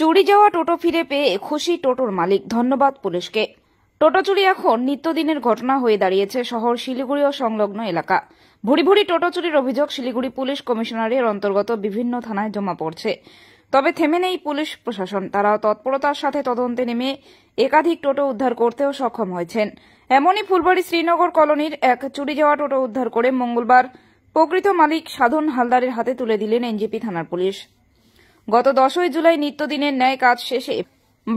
চুরি যাওয়া টোটো ফিরে পেয়ে খুশি টোটোর মালিক ধন্যবাদ পুলিশকে টোটো চুরি এখন নিত্যদিনের ঘটনা হয়ে দাঁড়িয়েছে শহর শিলিগুড়ি ও সংলগ্ন এলাকা ভুড়ি ভুড়ি টোটো চুরির অভিযোগ শিলিগুড়ি পুলিশ কমিশনারের অন্তর্গত বিভিন্ন থানায় জমা পড়ছে তবে থেমে নেই পুলিশ প্রশাসন তারাও তৎপরতার সাথে তদন্তে নেমে একাধিক টোটো উদ্ধার করতেও সক্ষম হয়েছেন এমনই ফুলবাড়ি শ্রীনগর কলোনির এক চুরি যাওয়া টোটো উদ্ধার করে মঙ্গলবার প্রকৃত মালিক সাধন হালদারের হাতে তুলে দিলেন এনজিপি থানার পুলিশ গত দশই জুলাই নিত্যদিনের ন্যায় কাজ শেষে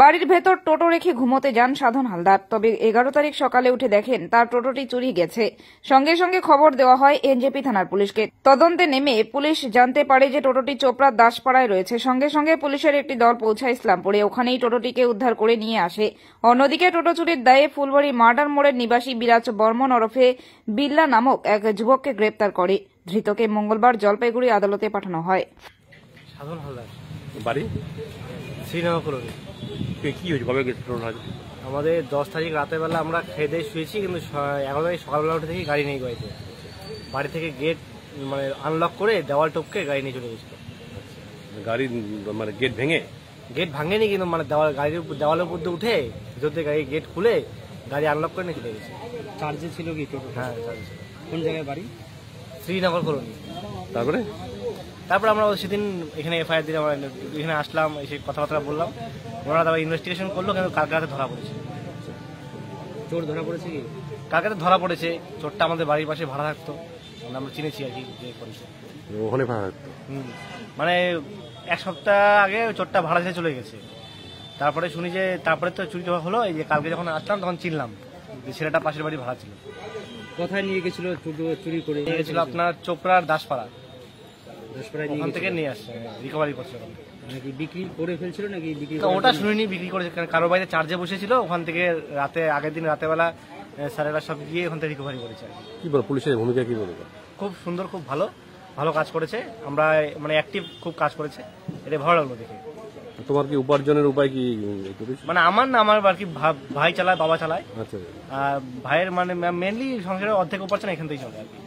বাড়ির ভেতর টোটো রেখে ঘুমোতে যান সাধন হালদার তবে এগারো তারিখ সকালে উঠে দেখেন তার টোটোটি চুরি গেছে সঙ্গে সঙ্গে খবর দেওয়া হয় এনজেপি থানার পুলিশকে তদন্তে নেমে পুলিশ জানতে পারে যে টোটোটি চোপড়ার দাসপাড়ায় রয়েছে সঙ্গে সঙ্গে পুলিশের একটি দল পৌঁছায় ইসলামপুরে ওখানেই টোটোটিকে উদ্ধার করে নিয়ে আসে অন্যদিকে টোটো চুরির দায়ে ফুলবাড়ি মার্ডার মোড়ের নিবাসী বিরাজ বর্মন ওরফে বিল্লা নামক এক যুবককে গ্রেপ্তার করে ধৃতকে মঙ্গলবার জলপাইগুড়ি আদালতে পাঠানো হয় সাধন হালদার বাড়ি শ্রীনগর কলোনি হয়েছে কবে গেছে আমাদের দশ তারিখ রাতের বেলা আমরা খেয়ে দিয়ে শুয়েছি কিন্তু এগারো তারিখ সকালবেলা উঠে থেকে গাড়ি নেই গাড়িতে বাড়ি থেকে গেট মানে আনলক করে দেওয়াল টপকে গাড়ি নিয়ে চলে গেছিল গাড়ি মানে গেট ভেঙে গেট ভাঙেনি কিন্তু মানে দেওয়াল গাড়ির উপর দেওয়ালের মধ্যে উঠে ভিতর থেকে গাড়ি গেট খুলে গাড়ি আনলক করে নিয়ে চলে গেছে চার্জে ছিল কি হ্যাঁ কোন জায়গায় বাড়ি শ্রীনগর কলোনি তারপরে তারপর আমরা সেদিন এখানে এফআইআর দিলাম এখানে আসলাম এসে কথাবার্তা বললাম ওনারা তারপর ইনভেস্টিগেশন করলো কিন্তু কালকে রাতে ধরা পড়েছে চোর ধরা পড়েছে কি কালকে রাতে ধরা পড়েছে চোরটা আমাদের বাড়ির পাশে ভাড়া থাকতো আমরা চিনেছি আর কি যে করেছে ওখানে ভাড়া থাকতো মানে এক সপ্তাহ আগে চোরটা ভাড়া দিয়ে চলে গেছে তারপরে শুনি যে তারপরে তো চুরি হলো এই যে কালকে যখন আসলাম তখন চিনলাম যে ছেলেটা পাশের বাড়ি ভাড়া ছিল কোথায় নিয়ে গেছিল চুরি করে নিয়ে গেছিল আপনার চোপড়ার দাসপাড়া রিকভারি করছে নাকি বিক্রি করে নাকি ওটা শুনিনি বিক্রি করেছে চার্জে বসেছিল ওখান থেকে রাতে আগের দিন গিয়ে ওখান থেকে রিকভারি করেছে কি পুলিশের ভূমিকা কি খুব সুন্দর খুব ভালো ভালো কাজ করেছে আমরা মানে অ্যাক্টিভ খুব কাজ করেছে এটা ভালো লাগলো দেখে তোমার কি উপার্জনের উপায় কি মানে আমার না আমার আর কি ভাই চালায় বাবা চালায় আচ্ছা। আর ভাইয়ের মানে মেনলি সংসারের অর্ধেক উপার্জন এখান থেকেই চলে আর কি